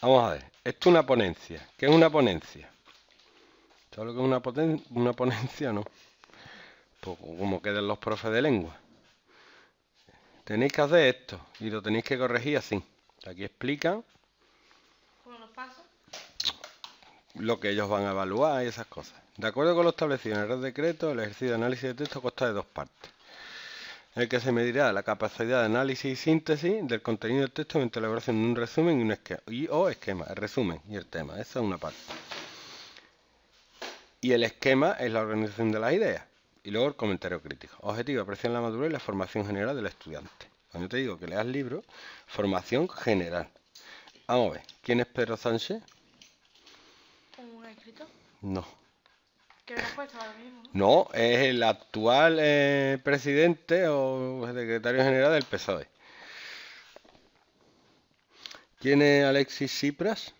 Vamos a ver, esto es una ponencia. ¿Qué es una ponencia? ¿Sabes lo que es una, una ponencia? No. Pues como quedan los profes de lengua. Tenéis que hacer esto y lo tenéis que corregir así. Aquí explica lo que ellos van a evaluar y esas cosas. De acuerdo con lo establecido en el decreto, el ejercicio de análisis de texto consta de dos partes en el que se medirá la capacidad de análisis y síntesis del contenido del texto mediante la elaboración de un resumen y, un esquema, y o esquema, el resumen y el tema, esa es una parte. Y el esquema es la organización de las ideas. Y luego el comentario crítico. Objetivo, apreciar la madurez y la formación general del estudiante. Cuando yo te digo que leas libro, formación general. Vamos a ver, ¿quién es Pedro Sánchez? ¿Un escritor? No. No, es el actual eh, presidente o secretario general del PSOE. ¿Quién es Alexis Tsipras?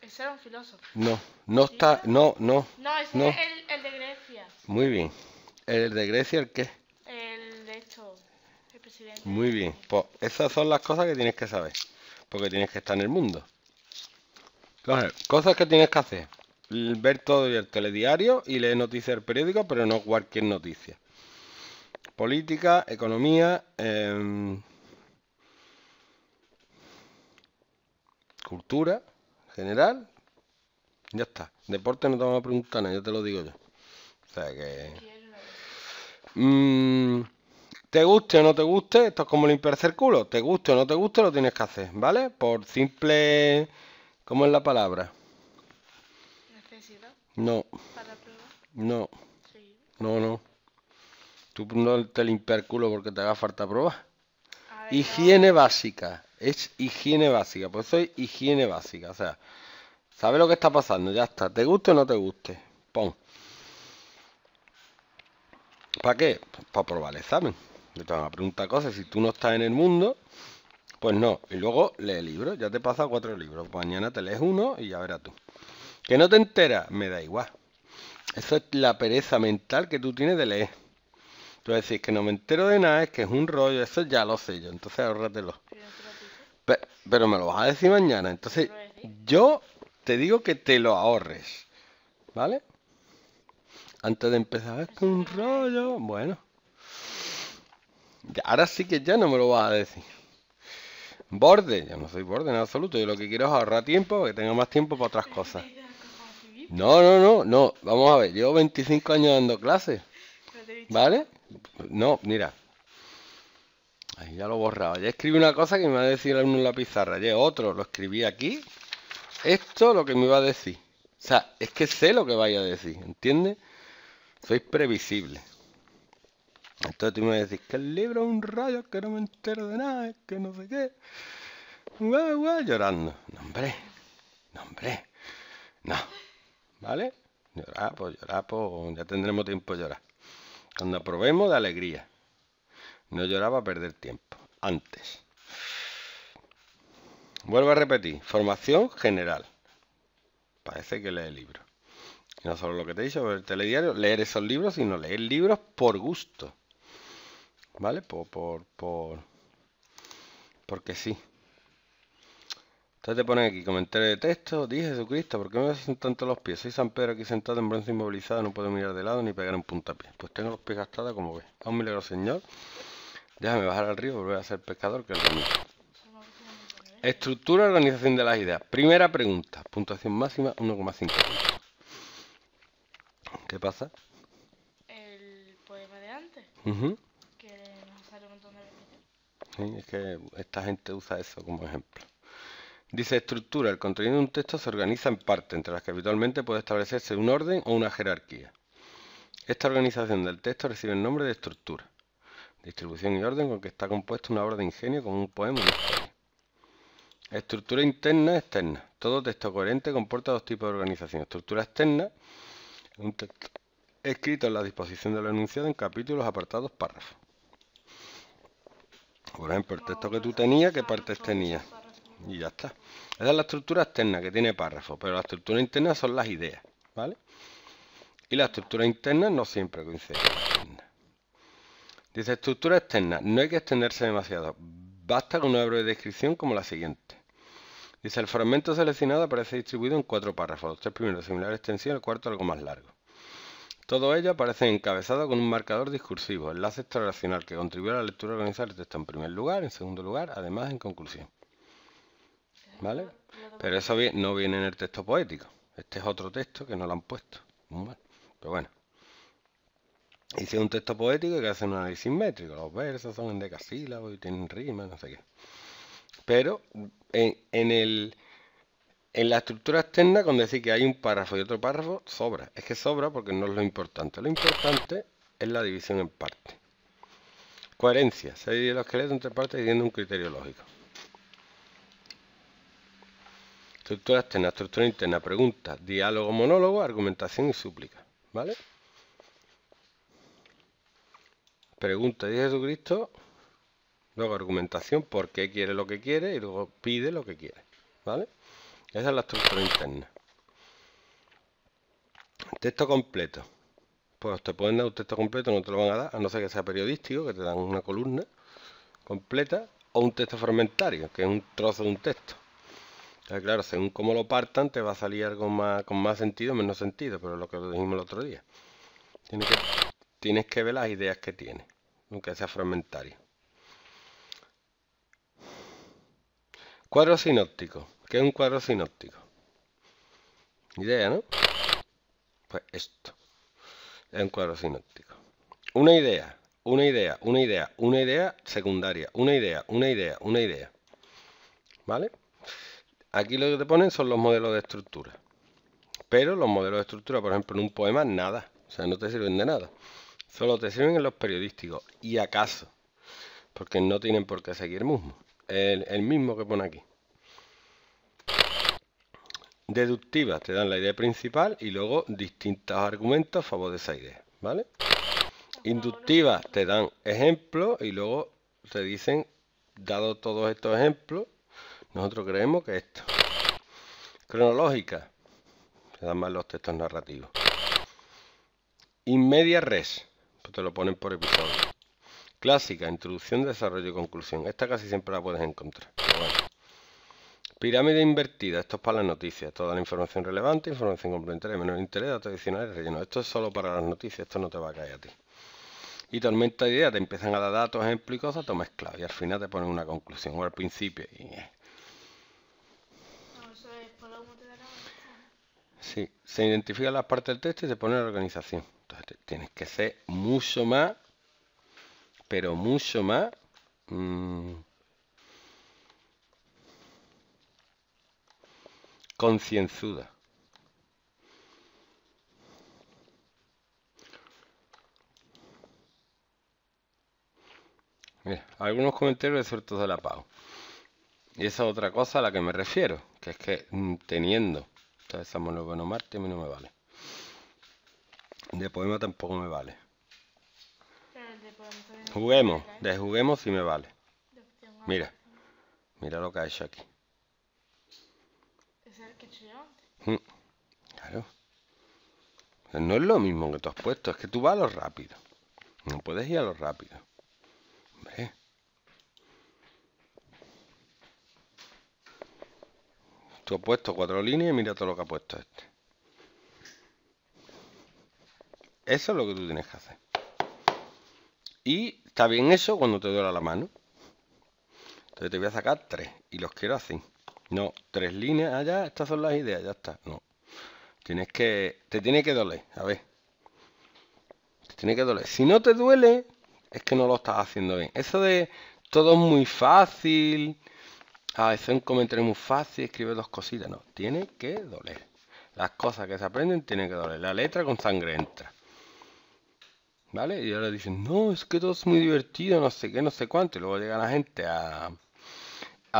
Ese era un filósofo. No, no está, no, no. No, es el, el, de Grecia. Muy bien. ¿El de Grecia el qué? El de hecho, el presidente. Muy bien, pues esas son las cosas que tienes que saber, porque tienes que estar en el mundo. cosas que tienes que hacer ver todo el telediario y leer noticias del periódico, pero no cualquier noticia. Política, economía, em, cultura general. Ya está. Deporte no te vamos a preguntar nada, ya te lo digo yo. O sea que... Mm, te guste o no te guste, esto es como limpiar el culo. Te guste o no te guste, lo tienes que hacer, ¿vale? Por simple... ¿Cómo es la palabra? No. ¿Para No. No, no. Tú no te limpias el culo porque te haga falta prueba. higiene básica. Es higiene básica. Por eso es higiene básica. O sea, sabes lo que está pasando. Ya está. ¿Te guste o no te guste? Pon. ¿Para qué? Pues para probar el examen. te van a preguntar cosas. Si tú no estás en el mundo, pues no. Y luego lee libro, Ya te pasa cuatro libros. Mañana te lees uno y ya verás tú. Que no te entera, me da igual. Eso es la pereza mental que tú tienes de leer. Tú decís que no me entero de nada, es que es un rollo, eso ya lo sé yo, entonces ahórratelo. Pero, me lo vas a decir mañana, entonces yo te digo que te lo ahorres, ¿vale? Antes de empezar, es que un rollo, bueno. Ahora sí que ya no me lo vas a decir. Borde, yo no soy borde en absoluto, yo lo que quiero es ahorrar tiempo, que tenga más tiempo para otras cosas. No, no, no, no. Vamos a ver, llevo 25 años dando clases. ¿Vale? No, mira. Ahí ya lo he borrado Ya escribí una cosa que me va a decir alumno en la pizarra. Ya otro, lo escribí aquí. Esto lo que me iba a decir. O sea, es que sé lo que vaya a decir, ¿entiendes? Soy previsible. Entonces tú me decís decir que el libro es un rayo, que no me entero de nada, que no sé qué. Guau, guau, llorando. No, hombre. No, hombre. No. ¿Vale? Llorar, pues llorar, pues ya tendremos tiempo de llorar. Cuando aprobemos de alegría. No lloraba a perder tiempo. Antes. Vuelvo a repetir. Formación general. Parece que lee libros. no solo lo que te he dicho, el telediario, leer esos libros, sino leer libros por gusto. ¿Vale? por, por... Porque sí. Entonces te ponen aquí, comentario de texto, dije Jesucristo, ¿por qué me hacen tanto los pies? Soy San Pedro aquí sentado en bronce inmovilizado, no puedo mirar de lado ni pegar un puntapié. Pues tengo los pies gastados como ves. A un milagro, Señor. Déjame bajar al río, volver a ser pescador que lo mismo. Estructura, organización de las ideas. Primera pregunta, puntuación máxima 1,5. ¿Qué pasa? El poema de antes. Que nos sale un montón de veces. Sí, es que esta gente usa eso como ejemplo. Dice estructura. El contenido de un texto se organiza en partes, entre las que habitualmente puede establecerse un orden o una jerarquía. Esta organización del texto recibe el nombre de estructura. Distribución y orden con que está compuesta una obra de ingenio como un poema o Estructura interna externa. Todo texto coherente comporta dos tipos de organización. Estructura externa, un texto escrito en la disposición del enunciado en capítulos, apartados, párrafos. Por ejemplo, el texto que tú tenías, ¿qué partes tenías? y ya está. Esa es la estructura externa que tiene párrafos, pero la estructura interna son las ideas, ¿vale? Y la estructura interna no siempre coincide Dice estructura externa, no hay que extenderse demasiado, basta con una breve descripción como la siguiente. Dice el fragmento seleccionado aparece distribuido en cuatro párrafos, los tres primeros similar extensión, el cuarto algo más largo. Todo ello aparece encabezado con un marcador discursivo, enlace racional, que contribuye a la lectura organizada del texto en primer lugar, en segundo lugar, además en conclusión. ¿Vale? Pero eso no viene en el texto poético. Este es otro texto que no lo han puesto. Pero bueno. Hice un texto poético que hace un análisis simétrico Los versos son en decasílabos y tienen rimas, no sé qué. Pero en, en la estructura externa, cuando decir que hay un párrafo y otro párrafo, sobra. Es que sobra porque no es lo importante. Lo importante es la división en partes. Coherencia. Se divide los esqueletos entre partes siguiendo un criterio lógico. Estructura externa, estructura interna, pregunta, diálogo, monólogo, argumentación y súplica. ¿Vale? Pregunta de Jesucristo, luego argumentación, por qué quiere lo que quiere y luego pide lo que quiere. ¿Vale? Esa es la estructura interna. Texto completo. Pues te pueden dar un texto completo, no te lo van a dar, a no ser que sea periodístico, que te dan una columna completa, o un texto fragmentario, que es un trozo de un texto claro, según cómo lo partan, te va a salir algo más con más sentido, menos sentido, pero lo que dijimos el otro día. Tienes que, ver las ideas que tiene. aunque sea fragmentario. Cuadro sinóptico. ¿Qué es un cuadro sinóptico? Idea, ¿no? Pues esto. Es un cuadro sinóptico. Una idea, una idea, una idea, una idea secundaria, una idea, una idea, una idea. ¿Vale? Aquí lo que te ponen son los modelos de estructura. Pero los modelos de estructura, por ejemplo, en un poema, nada. O sea, no te sirven de nada. Solo te sirven en los periodísticos. Y acaso. Porque no tienen por qué seguir el mismo. El, mismo que pone aquí. Deductivas te dan la idea principal y luego distintos argumentos a favor de esa idea. ¿Vale? Inductivas te dan ejemplos y luego te dicen, dado todos estos ejemplos, nosotros creemos que esto. Cronológica. Se dan más los textos narrativos. Inmedia res. Pues te lo ponen por episodio. Clásica, introducción, desarrollo y conclusión. Esta casi siempre la puedes encontrar. Bueno. Pirámide invertida. Esto es para las noticias. Toda la información relevante, información complementaria, menor interés, datos adicionales, relleno. Esto es solo para las noticias. Esto no te va a caer a ti. Y tormenta de ideas. Te empiezan a dar datos, ejemplos y cosas, Y al final te ponen una conclusión. O al principio. Y, eh, Sí, se identifica la parte del texto y se pone la organización. Entonces tienes que ser mucho más, pero mucho más... Mm, concienzuda. algunos comentarios de suertos de la PAO. Y esa es otra cosa a la que me refiero, que es que mm, teniendo esa los Bueno martes a mí no me vale. De poema tampoco me vale. Juguemos, de juguemos si me vale. Mira, mira lo que ha hecho aquí. Mm, claro. No es lo mismo que tú has puesto, es que tú vas a lo rápido. No puedes ir a lo rápido. puesto cuatro líneas y mira todo lo que ha puesto este. Eso es lo que tú tienes que hacer. Y está bien eso cuando te duela la mano. Entonces te voy a sacar tres y los quiero así. No, tres líneas allá, ah, estas son las ideas, ya está. No. Tienes que. Te tiene que doler, a ver. Te tiene que doler. Si no te duele, es que no lo estás haciendo bien. Eso de todo es muy fácil. Ah, es un comentario muy fácil, escribe dos cositas. No, tiene que doler. Las cosas que se aprenden tienen que doler. La letra con sangre entra. ¿Vale? Y ahora dicen, no, es que todo es muy divertido, no sé qué, no sé cuánto. Y luego llega la gente a,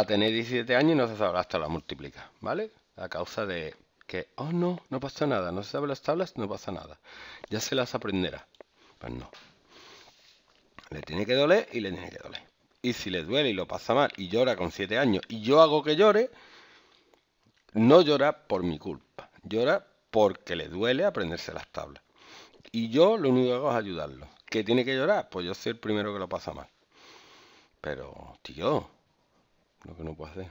tener 17 años y no se sabe las tablas multiplica, ¿Vale? A causa de que, oh no, no pasa nada, no se sabe las tablas, no pasa nada. Ya se las aprenderá. Pues no. Le tiene que doler y le tiene que doler y si le duele y lo pasa mal y llora con siete años y yo hago que llore, no llora por mi culpa, llora porque le duele aprenderse las tablas. Y yo lo único que hago es ayudarlo. ¿Qué tiene que llorar? Pues yo soy el primero que lo pasa mal. Pero, tío, lo que no puedo hacer.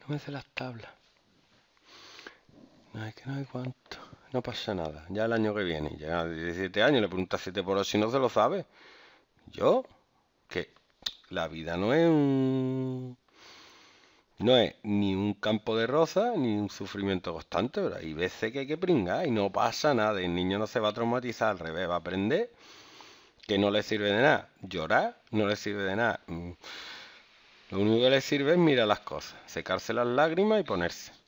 No me hace las tablas. No, hay que no hay cuánto. No pasa nada. Ya el año que viene, ya a 17 años, le pregunta 7 por 8 si no se lo sabe. Yo, la vida no es un... No es ni un campo de rosa, ni un sufrimiento constante. y Hay veces que hay que pringar y no pasa nada. El niño no se va a traumatizar, al revés, va a aprender que no le sirve de nada. Llorar no le sirve de nada. Mm. Lo único que le sirve es mirar las cosas, secarse las lágrimas y ponerse.